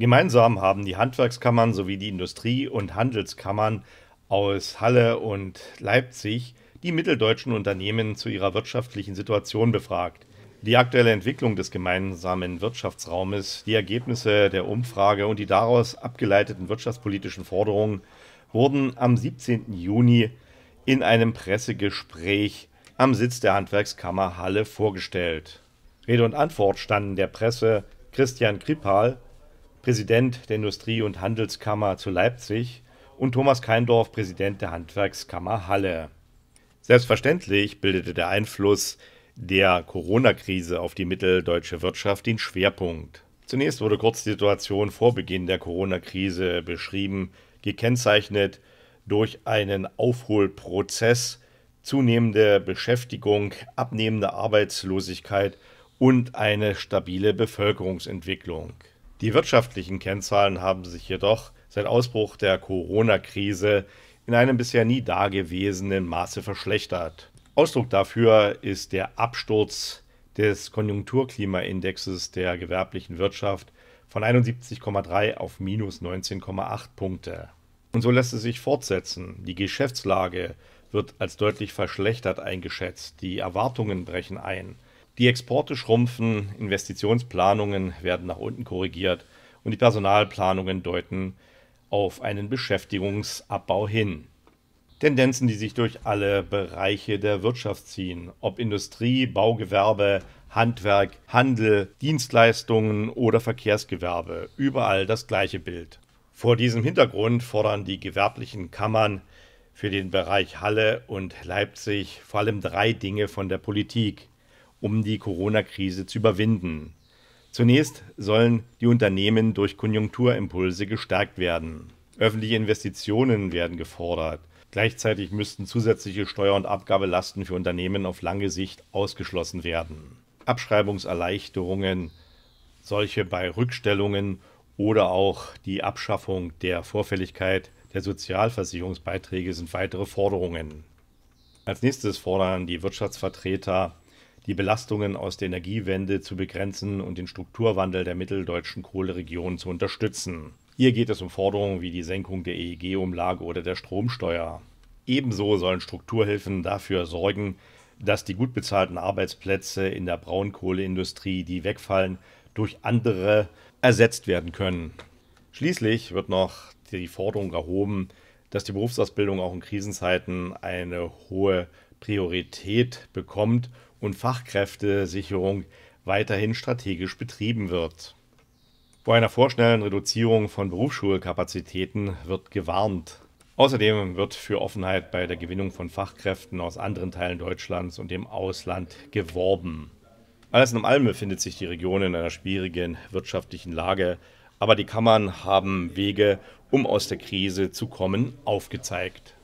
Gemeinsam haben die Handwerkskammern sowie die Industrie- und Handelskammern aus Halle und Leipzig die mitteldeutschen Unternehmen zu ihrer wirtschaftlichen Situation befragt. Die aktuelle Entwicklung des gemeinsamen Wirtschaftsraumes, die Ergebnisse der Umfrage und die daraus abgeleiteten wirtschaftspolitischen Forderungen wurden am 17. Juni in einem Pressegespräch am Sitz der Handwerkskammer Halle vorgestellt. Rede und Antwort standen der Presse Christian Kripal Präsident der Industrie- und Handelskammer zu Leipzig und Thomas Keindorf Präsident der Handwerkskammer Halle. Selbstverständlich bildete der Einfluss der Corona-Krise auf die mitteldeutsche Wirtschaft den Schwerpunkt. Zunächst wurde kurz die Situation vor Beginn der Corona-Krise beschrieben, gekennzeichnet durch einen Aufholprozess, zunehmende Beschäftigung, abnehmende Arbeitslosigkeit und eine stabile Bevölkerungsentwicklung. Die wirtschaftlichen Kennzahlen haben sich jedoch seit Ausbruch der Corona-Krise in einem bisher nie dagewesenen Maße verschlechtert. Ausdruck dafür ist der Absturz des Konjunkturklimaindexes der gewerblichen Wirtschaft von 71,3 auf minus 19,8 Punkte. Und so lässt es sich fortsetzen. Die Geschäftslage wird als deutlich verschlechtert eingeschätzt. Die Erwartungen brechen ein. Die Exporte schrumpfen, Investitionsplanungen werden nach unten korrigiert und die Personalplanungen deuten auf einen Beschäftigungsabbau hin. Tendenzen, die sich durch alle Bereiche der Wirtschaft ziehen, ob Industrie, Baugewerbe, Handwerk, Handel, Dienstleistungen oder Verkehrsgewerbe, überall das gleiche Bild. Vor diesem Hintergrund fordern die gewerblichen Kammern für den Bereich Halle und Leipzig vor allem drei Dinge von der Politik um die Corona-Krise zu überwinden. Zunächst sollen die Unternehmen durch Konjunkturimpulse gestärkt werden. Öffentliche Investitionen werden gefordert. Gleichzeitig müssten zusätzliche Steuer- und Abgabelasten für Unternehmen auf lange Sicht ausgeschlossen werden. Abschreibungserleichterungen, solche bei Rückstellungen oder auch die Abschaffung der Vorfälligkeit der Sozialversicherungsbeiträge sind weitere Forderungen. Als nächstes fordern die Wirtschaftsvertreter die Belastungen aus der Energiewende zu begrenzen und den Strukturwandel der mitteldeutschen Kohleregion zu unterstützen. Hier geht es um Forderungen wie die Senkung der EEG-Umlage oder der Stromsteuer. Ebenso sollen Strukturhilfen dafür sorgen, dass die gut bezahlten Arbeitsplätze in der Braunkohleindustrie, die wegfallen, durch andere ersetzt werden können. Schließlich wird noch die Forderung erhoben, dass die Berufsausbildung auch in Krisenzeiten eine hohe Priorität bekommt und Fachkräftesicherung weiterhin strategisch betrieben wird. Vor einer vorschnellen Reduzierung von Berufsschulkapazitäten wird gewarnt. Außerdem wird für Offenheit bei der Gewinnung von Fachkräften aus anderen Teilen Deutschlands und dem Ausland geworben. Alles in allem befindet sich die Region in einer schwierigen wirtschaftlichen Lage, aber die Kammern haben Wege, um aus der Krise zu kommen, aufgezeigt.